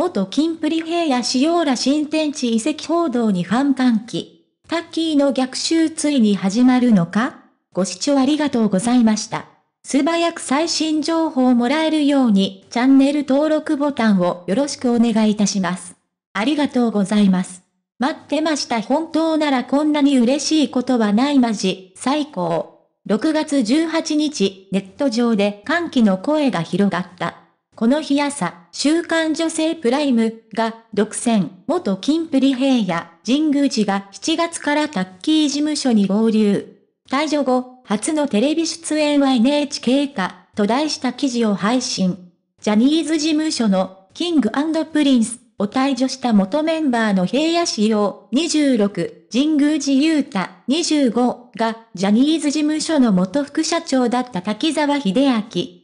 元金プリ平野仕様ら新天地遺跡報道に反感期。タッキーの逆襲ついに始まるのかご視聴ありがとうございました。素早く最新情報をもらえるようにチャンネル登録ボタンをよろしくお願いいたします。ありがとうございます。待ってました本当ならこんなに嬉しいことはないまじ、最高。6月18日、ネット上で歓喜の声が広がった。この日朝、週刊女性プライムが独占、元金プリ平野、神宮寺が7月からタッキー事務所に合流。退場後、初のテレビ出演は NHK か、と題した記事を配信。ジャニーズ事務所のキングプリンスお退場した元メンバーの平野仕様26、神宮寺雄太25がジャニーズ事務所の元副社長だった滝沢秀明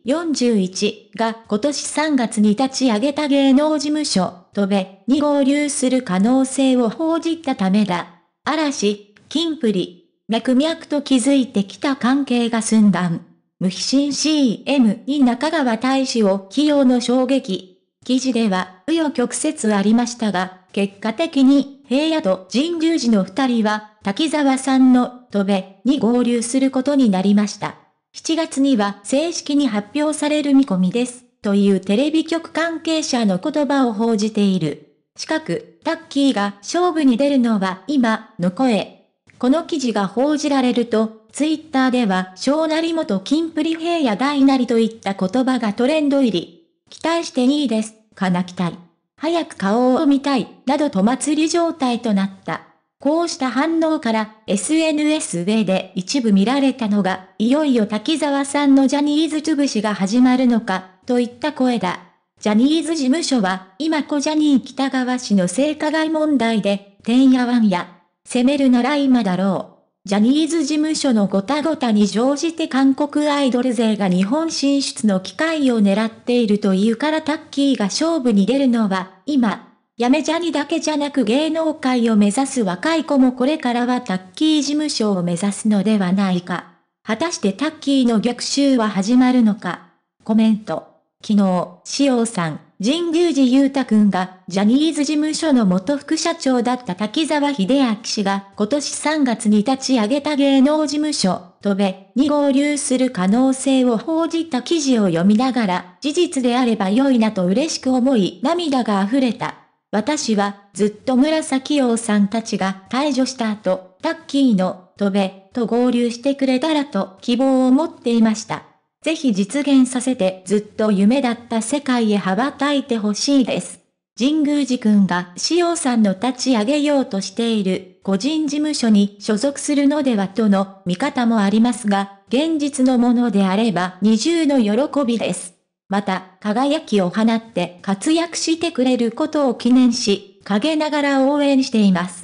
41が今年3月に立ち上げた芸能事務所、戸部に合流する可能性を報じたためだ。嵐、キンプリ、脈々と築いてきた関係が寸断。無非心 CM に中川大使を起用の衝撃。記事では、紆余曲折ありましたが、結果的に、平野と神宮寺の二人は、滝沢さんの、戸部に合流することになりました。7月には正式に発表される見込みです、というテレビ局関係者の言葉を報じている。近く、タッキーが勝負に出るのは今、の声。この記事が報じられると、ツイッターでは、小なりもと金プリ平野大なりといった言葉がトレンド入り。期待していいです、かな期待。早く顔を見たい、などと祭り状態となった。こうした反応から SNS 上で一部見られたのが、いよいよ滝沢さんのジャニーズ潰しが始まるのか、といった声だ。ジャニーズ事務所は、今子ジャニー北川氏の性加害問題で、てんやわんや、責めるなら今だろう。ジャニーズ事務所のごたごたに乗じて韓国アイドル勢が日本進出の機会を狙っているというからタッキーが勝負に出るのは、今、やめジャニだけじゃなく芸能界を目指す若い子もこれからはタッキー事務所を目指すのではないか。果たしてタッキーの逆襲は始まるのか。コメント。昨日、塩さん、神宮寺裕太くんが、ジャニーズ事務所の元副社長だった滝沢秀明氏が、今年3月に立ち上げた芸能事務所、戸部に合流する可能性を報じた記事を読みながら、事実であれば良いなと嬉しく思い、涙が溢れた。私は、ずっと紫陽さんたちが退場した後、タッキーの、戸部と合流してくれたらと希望を持っていました。ぜひ実現させてずっと夢だった世界へ羽ばたいてほしいです。神宮寺くんが潮さんの立ち上げようとしている個人事務所に所属するのではとの見方もありますが、現実のものであれば二重の喜びです。また、輝きを放って活躍してくれることを記念し、陰ながら応援しています。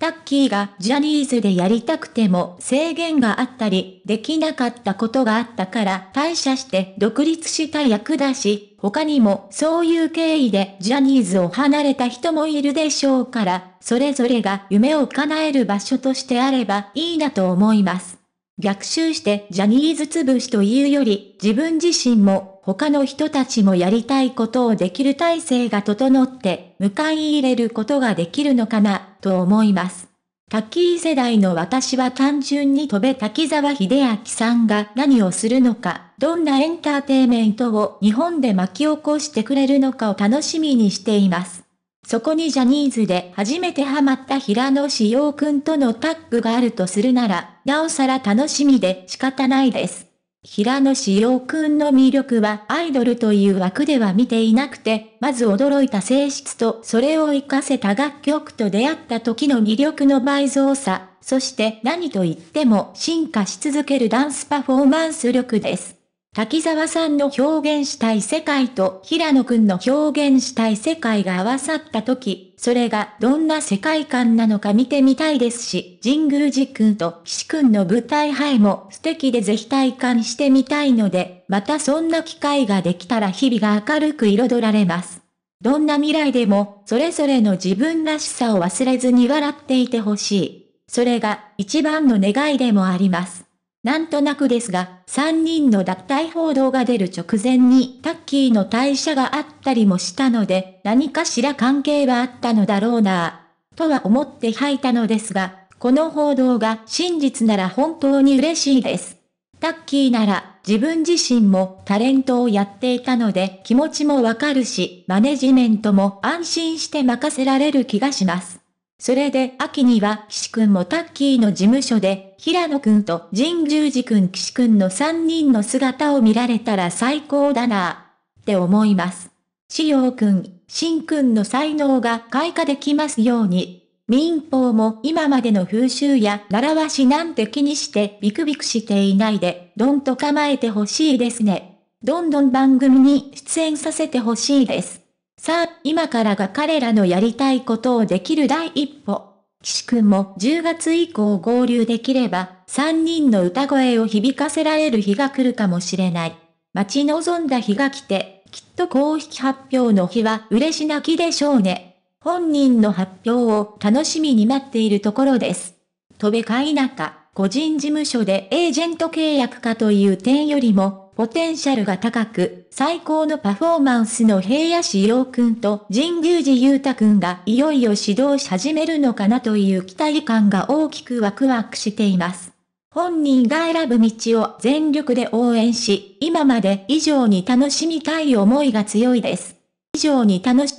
タッキーがジャニーズでやりたくても制限があったり、できなかったことがあったから退社して独立した役だし、他にもそういう経緯でジャニーズを離れた人もいるでしょうから、それぞれが夢を叶える場所としてあればいいなと思います。逆襲してジャニーズ潰しというより、自分自身も他の人たちもやりたいことをできる体制が整って、迎え入れることができるのかな、と思います。滝ー世代の私は単純に飛べ滝沢秀明さんが何をするのか、どんなエンターテイメントを日本で巻き起こしてくれるのかを楽しみにしています。そこにジャニーズで初めてハマった平野志陽くんとのタッグがあるとするなら、なおさら楽しみで仕方ないです。平野紫耀くんの魅力はアイドルという枠では見ていなくて、まず驚いた性質とそれを活かせた楽曲と出会った時の魅力の倍増さ、そして何と言っても進化し続けるダンスパフォーマンス力です。滝沢さんの表現したい世界と平野くんの表現したい世界が合わさった時、それがどんな世界観なのか見てみたいですし、神宮寺くんと岸くんの舞台杯も素敵でぜひ体感してみたいので、またそんな機会ができたら日々が明るく彩られます。どんな未来でも、それぞれの自分らしさを忘れずに笑っていてほしい。それが一番の願いでもあります。なんとなくですが、3人の脱退報道が出る直前にタッキーの退社があったりもしたので、何かしら関係はあったのだろうなぁ、とは思って吐いたのですが、この報道が真実なら本当に嬉しいです。タッキーなら自分自身もタレントをやっていたので気持ちもわかるし、マネジメントも安心して任せられる気がします。それで秋には岸くんもタッキーの事務所で、平野くんと神十字くん岸くんの3人の姿を見られたら最高だなぁ、って思います。しようくん、しんくんの才能が開花できますように。民放も今までの風習や習わしなんて気にしてビクビクしていないで、どんと構えてほしいですね。どんどん番組に出演させてほしいです。さあ、今からが彼らのやりたいことをできる第一歩。岸くんも10月以降合流できれば、3人の歌声を響かせられる日が来るかもしれない。待ち望んだ日が来て、きっと公式発表の日は嬉し泣きでしょうね。本人の発表を楽しみに待っているところです。飛べか否か、個人事務所でエージェント契約かという点よりも、ポテンシャルが高く、最高のパフォーマンスの平野志陽君と神宮寺裕太君がいよいよ指導し始めるのかなという期待感が大きくワクワクしています。本人が選ぶ道を全力で応援し、今まで以上に楽しみたい思いが強いです。以上に楽し